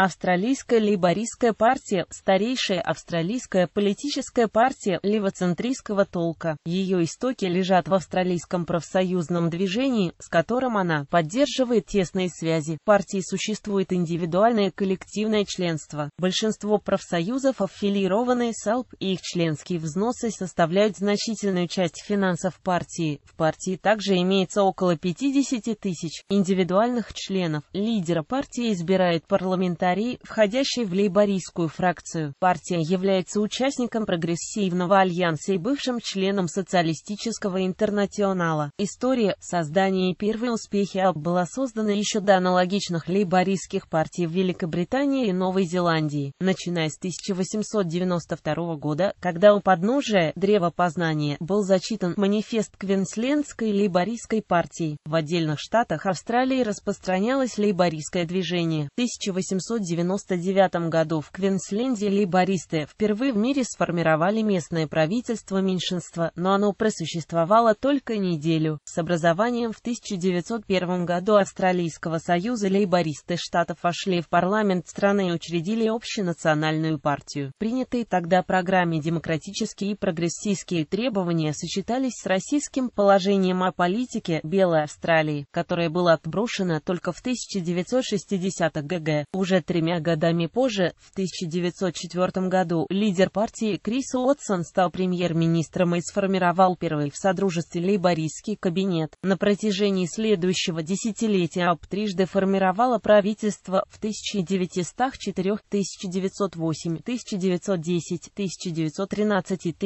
Австралийская лейбористская партия – старейшая австралийская политическая партия левоцентристского толка. Ее истоки лежат в австралийском профсоюзном движении, с которым она поддерживает тесные связи. В партии существует индивидуальное коллективное членство. Большинство профсоюзов аффилированы с АЛП, и их членские взносы составляют значительную часть финансов партии. В партии также имеется около 50 тысяч индивидуальных членов. Лидера партии избирает парламентарий парламентарий, входящий в лейбористскую фракцию. Партия является участником прогрессивного альянса и бывшим членом социалистического интернационала. История создания и первые успехи АП была создана еще до аналогичных лейбористских партий в Великобритании и Новой Зеландии, начиная с 1892 года, когда у подножия древа познания был зачитан манифест Квинсленской лейбористской партии. В отдельных штатах Австралии распространялось лейбористское движение. 1800 1999 году в Квинсленде лейбористы впервые в мире сформировали местное правительство меньшинства, но оно просуществовало только неделю. С образованием в 1901 году Австралийского союза лейбористы штатов вошли в парламент страны и учредили общенациональную партию. Принятые тогда программе демократические и прогрессистские требования сочетались с российским положением о политике Белой Австралии, которая была отброшена только в 1960-х ГГ. Уже Тремя годами позже, в 1904 году, лидер партии Крис Уотсон стал премьер-министром и сформировал первый в Содружестве лейбористский кабинет. На протяжении следующего десятилетия АП трижды формировала правительство в 1904, 1908, 1910, 1913 и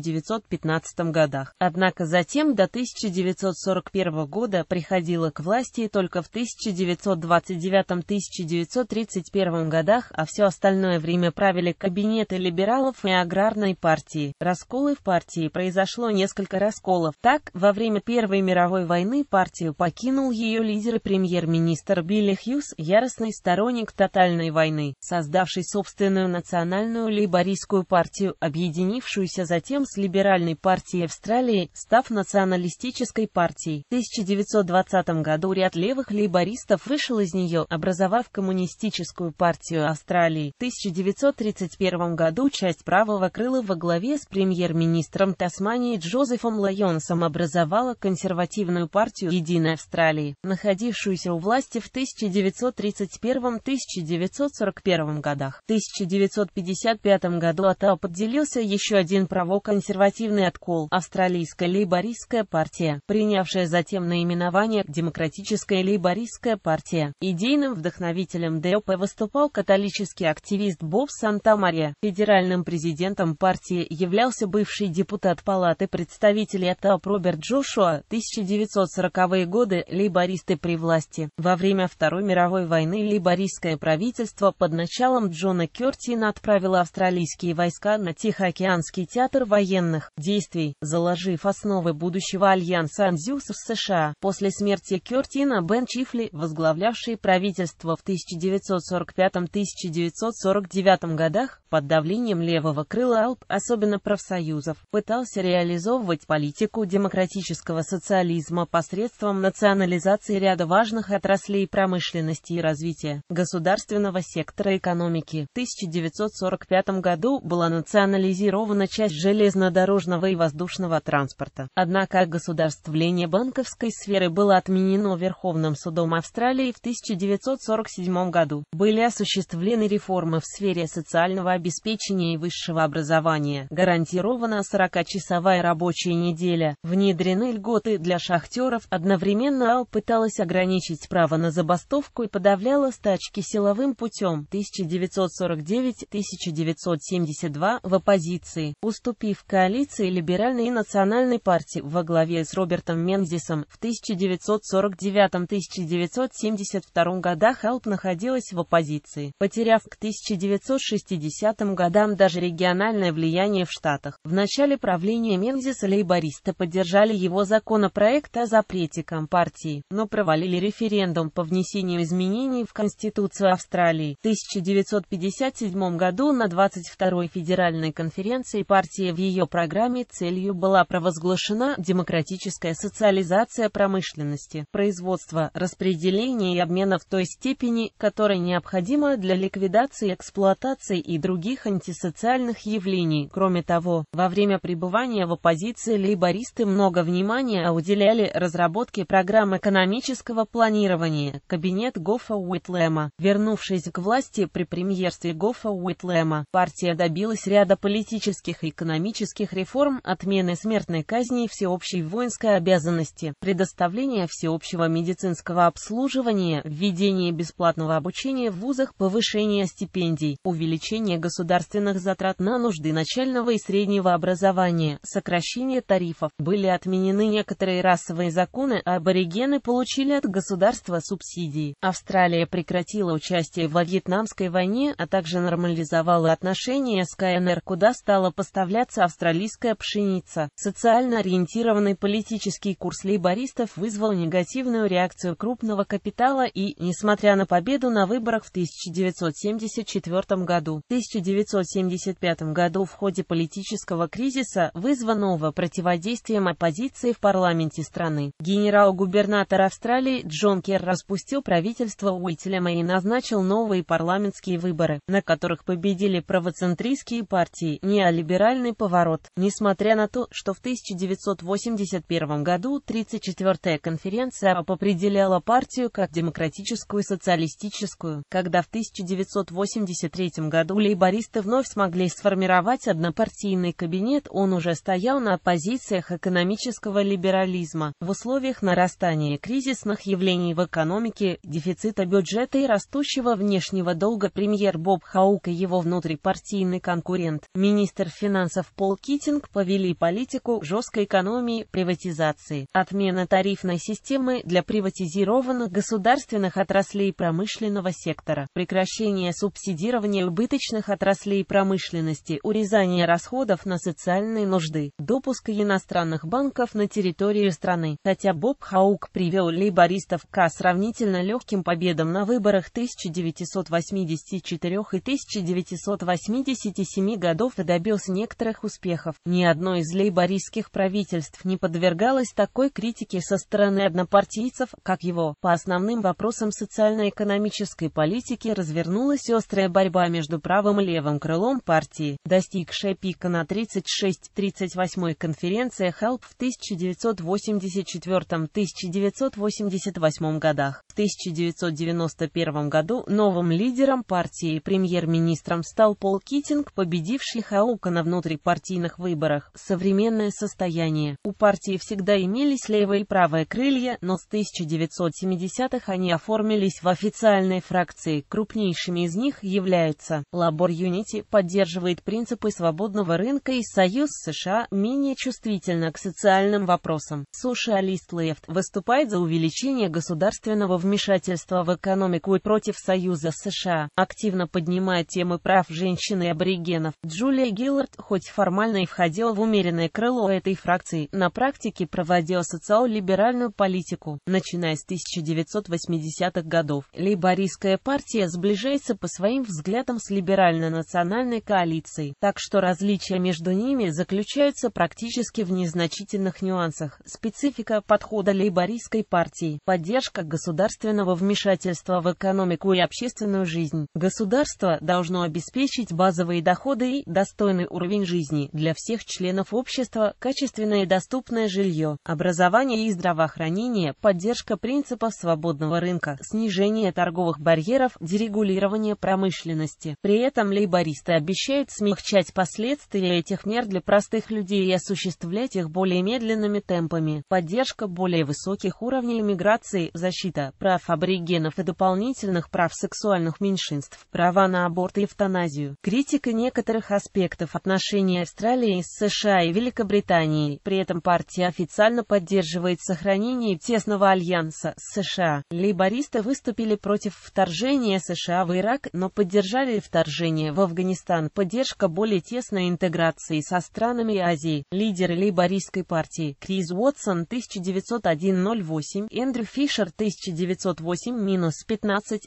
1914-1915 годах. Однако затем до 1941 года приходила к власти только в 1929 1935-1931 годах, а все остальное время правили кабинеты либералов и аграрной партии. Расколы в партии произошло несколько расколов. Так, во время Первой мировой войны партию покинул ее лидер и премьер-министр Билли Хьюз, яростный сторонник тотальной войны, создавший собственную национальную лейбористскую партию, объединившуюся затем с либеральной партией Австралии, став националистической партией. В 1920 году ряд левых лейбористов вышел из нее, Австралию, образовав Коммунистическую партию Австралии. В 1931 году часть правого крыла во главе с премьер-министром Тасмании Джозефом Лайонсом образовала консервативную партию «Единой Австралии», находившуюся у власти в 1931-1941 годах. В 1955 году Атап отделился еще один правоконсервативный откол – Австралийская лейбористская партия, принявшая затем наименование «Демократическая лейбористская партия». Идея Идейным вдохновителем ДОП выступал католический активист Боб Санта-Мария. Федеральным президентом партии являлся бывший депутат Палаты представителей АТАП Роберт Джошуа, 1940-е годы, лейбористы при власти. Во время Второй мировой войны лейбористское правительство под началом Джона Кертина отправило австралийские войска на Тихоокеанский театр военных действий, заложив основы будущего альянса Анзюс в США. После смерти Кертина Бен Чифли, возглавлявший правительство, правительства в 1945-1949 годах, под давлением левого крыла Алп, особенно профсоюзов, пытался реализовывать политику демократического социализма посредством национализации ряда важных отраслей промышленности и развития государственного сектора экономики. В 1945 году была национализирована часть железнодорожного и воздушного транспорта. Однако государствление банковской сферы было отменено Верховным судом Австралии в 1990 1947 году были осуществлены реформы в сфере социального обеспечения и высшего образования, гарантирована 40-часовая рабочая неделя, внедрены льготы для шахтеров, одновременно АЛ пыталась ограничить право на забастовку и подавляла стачки силовым путем 1949-1972 в оппозиции, уступив коалиции либеральной и национальной партии во главе с Робертом Мензисом в 1949-1972 годах Хелп находилась в оппозиции, потеряв к 1960 годам даже региональное влияние в Штатах. В начале правления Мензиса лейбористы поддержали его законопроект о запрете Компартии, но провалили референдум по внесению изменений в Конституцию Австралии. В 1957 году на 22-й федеральной конференции партии в ее программе целью была провозглашена демократическая социализация промышленности, производства, распределения и обмена той степени, которая необходима для ликвидации эксплуатации и других антисоциальных явлений. Кроме того, во время пребывания в оппозиции лейбористы много внимания уделяли разработке программ экономического планирования. Кабинет Гофа Уитлема. Вернувшись к власти при премьерстве Гофа Уитлема, партия добилась ряда политических и экономических реформ, отмены смертной казни и всеобщей воинской обязанности, предоставления всеобщего медицинского обслуживания в виде введение бесплатного обучения в вузах, повышение стипендий, увеличение государственных затрат на нужды начального и среднего образования, сокращение тарифов. Были отменены некоторые расовые законы, аборигены получили от государства субсидии. Австралия прекратила участие в Вьетнамской войне, а также нормализовала отношения с КНР, куда стала поставляться австралийская пшеница. Социально ориентированный политический курс лейбористов вызвал негативную реакцию крупного капитала и не несмотря на победу на выборах в 1974 году. В 1975 году в ходе политического кризиса, вызванного противодействием оппозиции в парламенте страны, генерал-губернатор Австралии Джон Керр распустил правительство Уильтелема и назначил новые парламентские выборы, на которых победили правоцентристские партии, неолиберальный поворот. Несмотря на то, что в 1981 году 34-я конференция определяла партию как демократическую коммунистическую и социалистическую, когда в 1983 году лейбористы вновь смогли сформировать однопартийный кабинет, он уже стоял на позициях экономического либерализма. В условиях нарастания кризисных явлений в экономике, дефицита бюджета и растущего внешнего долга премьер Боб Хаук и его внутрипартийный конкурент, министр финансов Пол Китинг повели политику жесткой экономии, приватизации, отмена тарифной системы для приватизированных государственных отраслей промышленного сектора, прекращение субсидирования убыточных отраслей промышленности, урезание расходов на социальные нужды, допуск иностранных банков на территорию страны. Хотя Боб Хаук привел лейбористов к сравнительно легким победам на выборах 1984 и 1987 годов и добился некоторых успехов, ни одно из лейбористских правительств не подвергалось такой критике со стороны однопартийцев, как его, по основным вопросам планом социально-экономической политики развернулась острая борьба между правым и левым крылом партии, достигшая пика на 36-38 конференциях ХАЛП в 1984-1988 годах. В 1991 году новым лидером партии и премьер-министром стал Пол Китинг, победивший Хаука на внутрипартийных выборах. Современное состояние. У партии всегда имелись левое и правое крылья, но с 1970-х они оформились оформились в официальные фракции, крупнейшими из них являются Labor Unity, поддерживает принципы свободного рынка и Союз США менее чувствительно к социальным вопросам. Socialist Left выступает за увеличение государственного вмешательства в экономику и против Союза США, активно поднимая темы прав женщин и аборигенов. Джулия Гиллард, хоть формально и входила в умеренное крыло этой фракции, на практике проводила социал-либеральную политику, начиная с 1980 70-х годов. Лейбористская партия сближается по своим взглядам с либерально-национальной коалицией, так что различия между ними заключаются практически в незначительных нюансах. Специфика подхода лейбористской партии – поддержка государственного вмешательства в экономику и общественную жизнь. Государство должно обеспечить базовые доходы и достойный уровень жизни для всех членов общества, качественное и доступное жилье, образование и здравоохранение, поддержка принципов свободного рынка, снижение торговых барьеров, дерегулирование промышленности. При этом лейбористы обещают смягчать последствия этих мер для простых людей и осуществлять их более медленными темпами. Поддержка более высоких уровней миграции, защита прав аборигенов и дополнительных прав сексуальных меньшинств, права на аборт и эвтаназию. Критика некоторых аспектов отношений Австралии с США и Великобритании. При этом партия официально поддерживает сохранение тесного альянса с США. Лейбористы Коммунисты выступили против вторжения США в Ирак, но поддержали вторжение в Афганистан. Поддержка более тесной интеграции со странами Азии. Лидер лейбористской партии Крис Уотсон 1901-08, Эндрю Фишер 1908-15,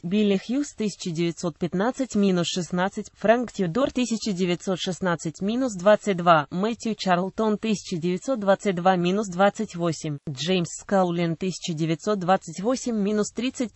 Билли Хьюз 1915-16, Фрэнк Тюдор 1916-22, Мэтью Чарлтон 1922-28, Джеймс Скаулин 1928 30